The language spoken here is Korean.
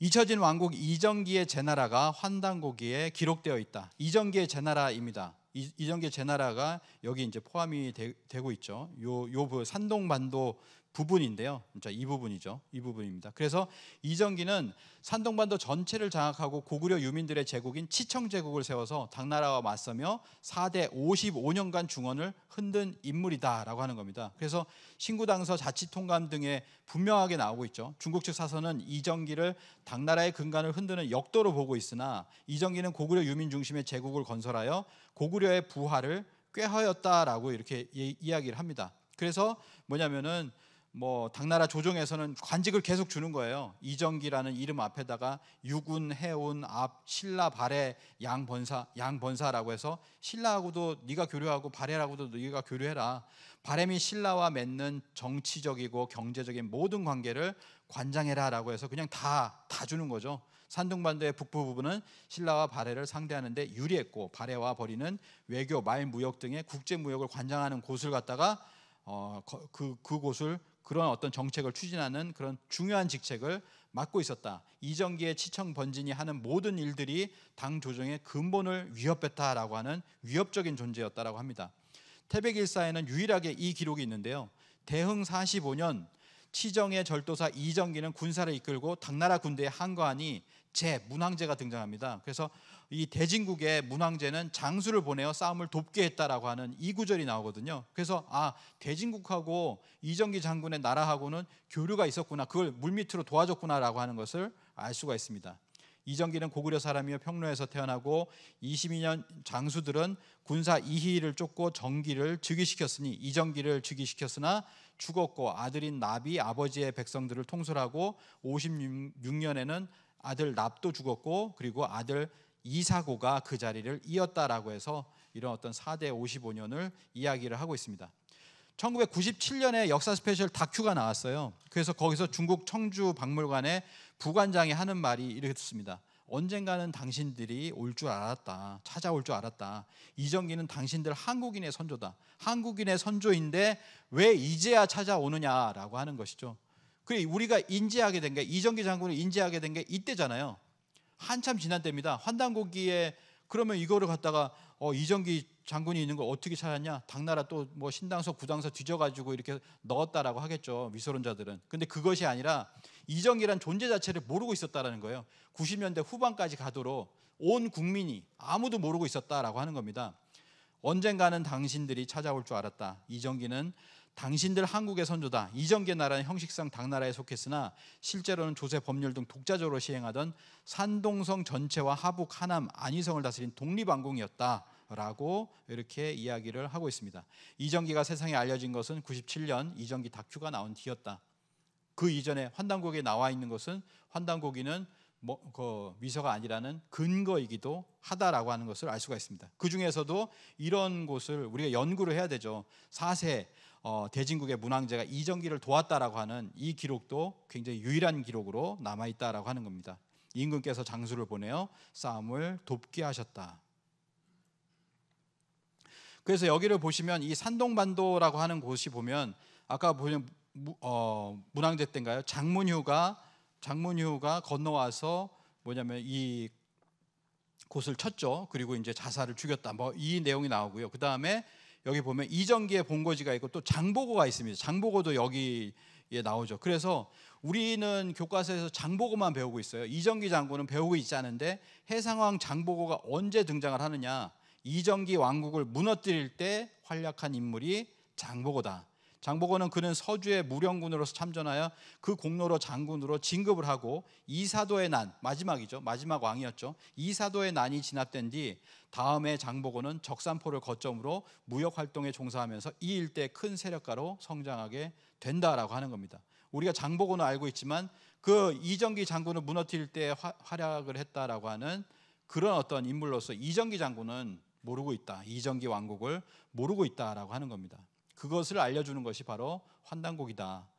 잊혀진 왕국 이정기의 제나라가 환단고기에 기록되어 있다. 이정기의 제나라입니다. 이정기의 제나라가 여기 이제 포함이 되, 고 있죠. 요 요부 산동반도 부분인데요. 진이 그러니까 부분이죠. 이 부분입니다. 그래서 이정기는 산동반도 전체를 장악하고 고구려 유민들의 제국인 치청 제국을 세워서 당나라와 맞서며 4대 55년간 중원을 흔든 인물이다라고 하는 겁니다. 그래서 신구당서 자치통감 등에 분명하게 나오고 있죠. 중국 측 사서는 이정기를 당나라의 근간을 흔드는 역도로 보고 있으나 이정기는 고구려 유민 중심의 제국을 건설하여 고구려의 부하를 꾀하였다라고 이렇게 이야기를 합니다. 그래서 뭐냐면은 뭐 당나라 조정에서는 관직을 계속 주는 거예요. 이정기라는 이름 앞에다가 유군, 해운, 앞, 신라, 발해, 양번사, 양번사라고 해서 신라하고도 네가 교류하고 발해라고도 네가 교류해라. 발해미 신라와 맺는 정치적이고 경제적인 모든 관계를 관장해라라고 해서 그냥 다다 다 주는 거죠. 산둥반도의 북부 부분은 신라와 발해를 상대하는데 유리했고 발해와 벌이는 외교, 말 무역 등의 국제 무역을 관장하는 곳을 갖다가 어, 그, 그곳을 그런 어떤 정책을 추진하는 그런 중요한 직책을 맡고 있었다. 이정기의 치청 번진이 하는 모든 일들이 당 조정의 근본을 위협했다라고 하는 위협적인 존재였다라고 합니다. 태백일사에는 유일하게 이 기록이 있는데요. 대흥 45년 치정의 절도사 이정기는 군사를 이끌고 당나라 군대에 항거하니 제 문황제가 등장합니다. 그래서 이 대진국의 문황제는 장수를 보내어 싸움을 돕게 했다라고 하는 이 구절이 나오거든요. 그래서 아 대진국하고 이정기 장군의 나라하고는 교류가 있었구나, 그걸 물밑으로 도와줬구나라고 하는 것을 알 수가 있습니다. 이정기는 고구려 사람이며 평로에서 태어나고 22년 장수들은 군사 이희를 쫓고 정기를 즉위시켰으니 이정기를 즉위시켰으나 죽었고 아들인 납이 아버지의 백성들을 통솔하고 56년에는 아들 납도 죽었고 그리고 아들 이사고가 그 자리를 이었다라고 해서 이런 어떤 4대 55년을 이야기를 하고 있습니다. 1997년에 역사 스페셜 다큐가 나왔어요. 그래서 거기서 중국 청주 박물관의 부관장이 하는 말이 이렇습니다. 언젠가는 당신들이 올 줄 알았다. 찾아올 줄 알았다. 이정기는 당신들 한국인의 선조다. 한국인의 선조인데 왜 이제야 찾아오느냐라고 하는 것이죠. 그래 우리가 인지하게 된 게 이전기 장군을 인지하게 된 게 이때잖아요. 한참 지난 때입니다. 환단고기에 그러면 이거를 갖다가 어, 이정기 장군이 있는 걸 어떻게 찾았냐? 당나라 또 뭐 신당서 구당서 뒤져가지고 이렇게 넣었다라고 하겠죠 위소론자들은. 근데 그것이 아니라 이정기란 존재 자체를 모르고 있었다라는 거예요. 90년대 후반까지 가도록 온 국민이 아무도 모르고 있었다라고 하는 겁니다. 언젠가는 당신들이 찾아올 줄 알았다. 이정기는 당신들 한국의 선조다. 이전계 나라는 형식상 당나라에 속했으나 실제로는 조세 법률 등 독자적으로 시행하던 산동성 전체와 하북 하남 안희성을 다스린 독립왕공이었다 라고 이렇게 이야기를 하고 있습니다. 이전기가 세상에 알려진 것은 97년 이전기 다큐가 나온 뒤였다. 그 이전에 환단국에 나와 있는 것은 환단국이는 뭐, 그미서가 아니라는 근거이기도 하다라고 하는 것을 알 수가 있습니다. 그 중에서도 이런 곳을 우리가 연구를 해야 되죠. 4세 어, 대진국의 문왕제가 이정기를 도왔다라고 하는 이 기록도 굉장히 유일한 기록으로 남아 있다라고 하는 겁니다. 임금께서 장수를 보내어 싸움을 돕게 하셨다. 그래서 여기를 보시면 이 산동반도라고 하는 곳이 보면 아까 보면 어, 문왕제 때인가요? 장문휴가 장문휴가 건너와서 뭐냐면 이 곳을 쳤죠. 그리고 이제 자살을 죽였다. 뭐 이 내용이 나오고요. 그 다음에 여기 보면 이전기에 본거지가 있고 또 장보고가 있습니다. 장보고도 여기에 나오죠. 그래서 우리는 교과서에서 장보고만 배우고 있어요. 이전기 장군은 배우고 있지 않은데 해상왕 장보고가 언제 등장을 하느냐? 이전기 왕국을 무너뜨릴 때 활약한 인물이 장보고다. 장보고는 그는 서주의 무령군으로서 참전하여 그 공로로 장군으로 진급을 하고 이사도의 난 마지막이죠 마지막 왕이었죠 이사도의 난이 진압된 뒤 다음에 장보고는 적산포를 거점으로 무역 활동에 종사하면서 이 일대 큰 세력가로 성장하게 된다라고 하는 겁니다. 우리가 장보고는 알고 있지만 그 이정기 장군을 무너뜨릴 때 활약을 했다라고 하는 그런 어떤 인물로서 이정기 장군은 모르고 있다. 이정기 왕국을 모르고 있다라고 하는 겁니다. 그것을 알려주는 것이 바로 환단곡이다.